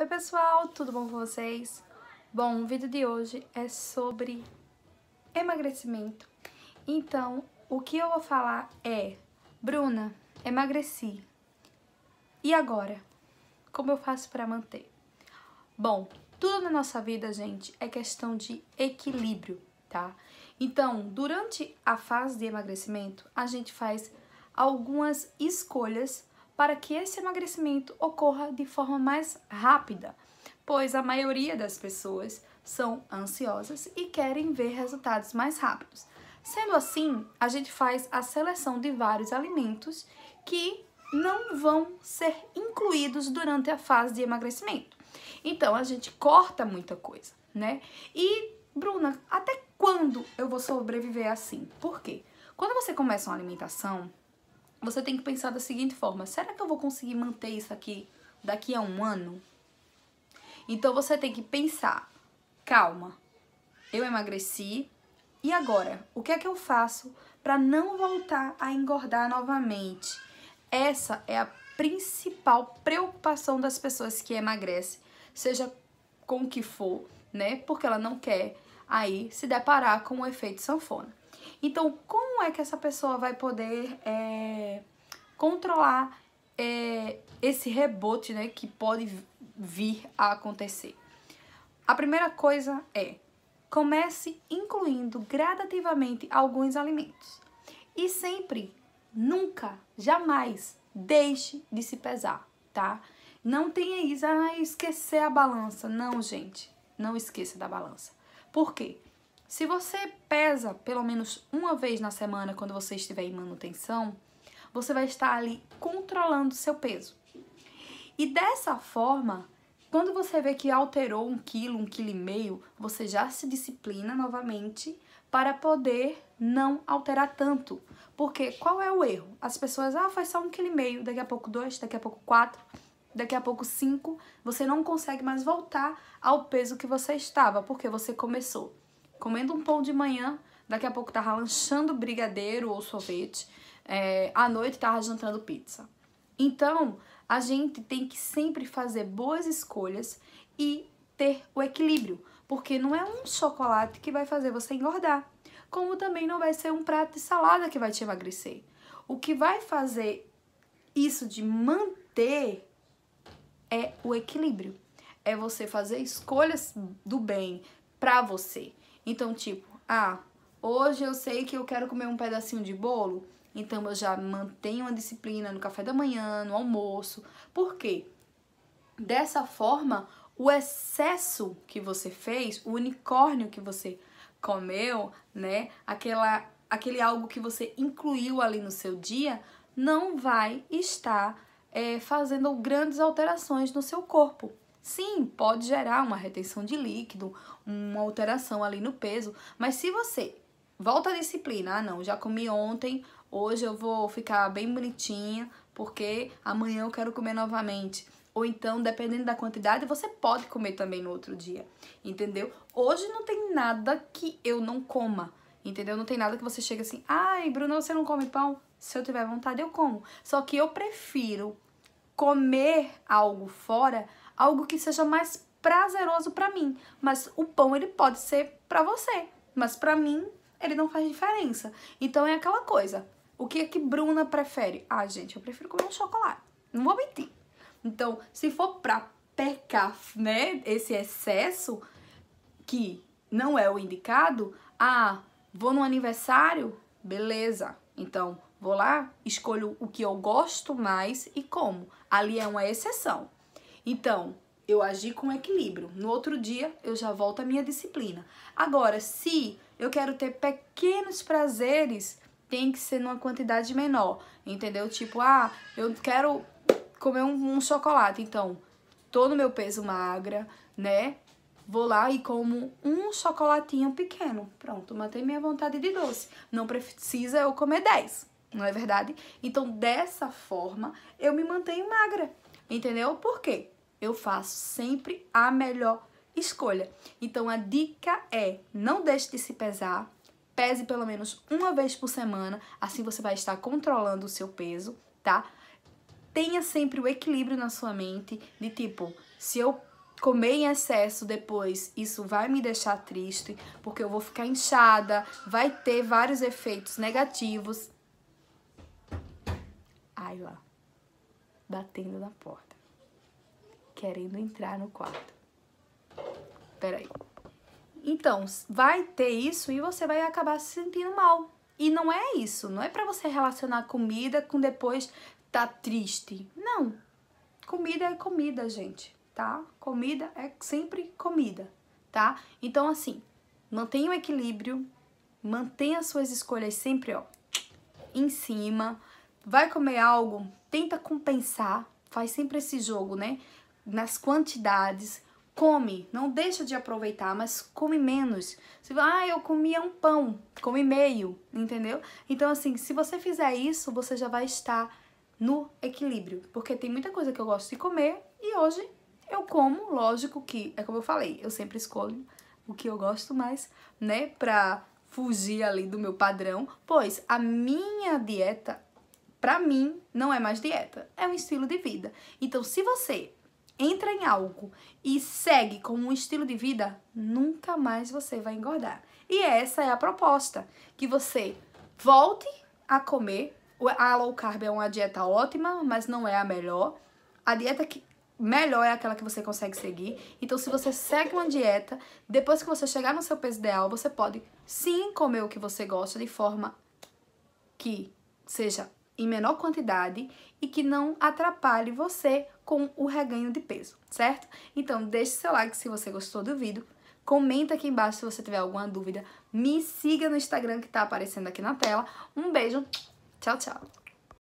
Oi pessoal, tudo bom com vocês? Bom, o vídeo de hoje é sobre emagrecimento. Então, o que eu vou falar é, Bruna, emagreci. E agora? Como eu faço para manter? Bom, tudo na nossa vida, gente, é questão de equilíbrio, tá? Então, durante a fase de emagrecimento, a gente faz algumas escolhas para que esse emagrecimento ocorra de forma mais rápida, pois a maioria das pessoas são ansiosas e querem ver resultados mais rápidos. Sendo assim, a gente faz a seleção de vários alimentos que não vão ser incluídos durante a fase de emagrecimento. Então a gente corta muita coisa, né? E Bruna, até quando eu vou sobreviver assim? Por quê? Quando você começa uma alimentação, você tem que pensar da seguinte forma: será que eu vou conseguir manter isso aqui daqui a um ano? Então você tem que pensar: calma, eu emagreci e agora? O que é que eu faço para não voltar a engordar novamente? Essa é a principal preocupação das pessoas que emagrecem, seja com o que for, né? Porque ela não quer aí se deparar com o efeito sanfona. Então, como é que essa pessoa vai poder é, controlar é, esse rebote né, que pode vir a acontecer? A primeira coisa é comece incluindo gradativamente alguns alimentos. E sempre, nunca, jamais deixe de se pesar, tá? Não tenha isso, ah, esquecer a balança. Não, gente, não esqueça da balança. Por quê? Se você pesa pelo menos uma vez na semana quando você estiver em manutenção, você vai estar ali controlando seu peso. E dessa forma, quando você vê que alterou um quilo, um quilo e meio, você já se disciplina novamente para poder não alterar tanto. Porque qual é o erro? As pessoas, ah, foi só um quilo e meio, daqui a pouco dois, daqui a pouco quatro, daqui a pouco cinco. Você não consegue mais voltar ao peso que você estava, porque você começou Comendo um pão de manhã, daqui a pouco tá lanchando brigadeiro ou sorvete, é, à noite tá jantando pizza. Então, a gente tem que sempre fazer boas escolhas e ter o equilíbrio, porque não é um chocolate que vai fazer você engordar, como também não vai ser um prato de salada que vai te emagrecer. O que vai fazer isso de manter é o equilíbrio. É você fazer escolhas do bem para você. Então, tipo, ah, hoje eu sei que eu quero comer um pedacinho de bolo, então eu já mantenho a disciplina no café da manhã, no almoço. Por quê? Dessa forma, o excesso que você fez, o unicórnio que você comeu, né? Aquela, aquele algo que você incluiu ali no seu dia, não vai estar é, fazendo grandes alterações no seu corpo. Sim, pode gerar uma retenção de líquido, uma alteração ali no peso, mas se você volta à disciplina, ah não, já comi ontem, hoje eu vou ficar bem bonitinha, porque amanhã eu quero comer novamente. Ou então, dependendo da quantidade, você pode comer também no outro dia, entendeu? Hoje não tem nada que eu não coma, entendeu? Não tem nada que você chegue assim, ai, Bruno, você não come pão? Se eu tiver vontade, eu como. Só que eu prefiro comer algo fora algo que seja mais prazeroso para mim. Mas o pão ele pode ser para você, mas para mim ele não faz diferença. Então é aquela coisa. O que é que Bruna prefere? Ah, gente, eu prefiro comer um chocolate. Não vou mentir. Então, se for pra pecar, né, esse excesso que não é o indicado, ah, vou no aniversário, beleza. Então, vou lá, escolho o que eu gosto mais e como. Ali é uma exceção. Então, eu agi com equilíbrio. No outro dia, eu já volto à minha disciplina. Agora, se eu quero ter pequenos prazeres, tem que ser numa quantidade menor, entendeu? Tipo, ah, eu quero comer um, um chocolate, então tô no meu peso magra, né? Vou lá e como um chocolatinho pequeno. Pronto, matei minha vontade de doce. Não precisa eu comer 10, não é verdade? Então, dessa forma, eu me mantenho magra. Entendeu? Por quê? Eu faço sempre a melhor escolha. Então a dica é: não deixe de se pesar, pese pelo menos uma vez por semana, assim você vai estar controlando o seu peso, tá? Tenha sempre o equilíbrio na sua mente de tipo, se eu comer em excesso depois, isso vai me deixar triste, porque eu vou ficar inchada, vai ter vários efeitos negativos. Ai lá batendo na porta, querendo entrar no quarto. Peraí. Então, vai ter isso e você vai acabar se sentindo mal. E não é isso, não é para você relacionar comida com depois tá triste. Não. Comida é comida, gente, tá? Comida é sempre comida, tá? Então assim, mantenha o equilíbrio, mantenha suas escolhas sempre, ó, em cima. Vai comer algo, tenta compensar, faz sempre esse jogo, né? Nas quantidades, come, não deixa de aproveitar, mas come menos. Você fala, ah, eu comia um pão, come meio, entendeu? Então, assim, se você fizer isso, você já vai estar no equilíbrio, porque tem muita coisa que eu gosto de comer e hoje eu como, lógico que, é como eu falei, eu sempre escolho o que eu gosto mais, né, pra fugir ali do meu padrão, pois a minha dieta para mim, não é mais dieta, é um estilo de vida. Então, se você entra em algo e segue como um estilo de vida, nunca mais você vai engordar. E essa é a proposta, que você volte a comer. A low carb é uma dieta ótima, mas não é a melhor. A dieta que melhor é aquela que você consegue seguir. Então, se você segue uma dieta, depois que você chegar no seu peso ideal, você pode sim comer o que você gosta de forma que seja em menor quantidade e que não atrapalhe você com o reganho de peso, certo? Então, deixe seu like se você gostou do vídeo, comenta aqui embaixo se você tiver alguma dúvida, me siga no Instagram que tá aparecendo aqui na tela. Um beijo, tchau, tchau!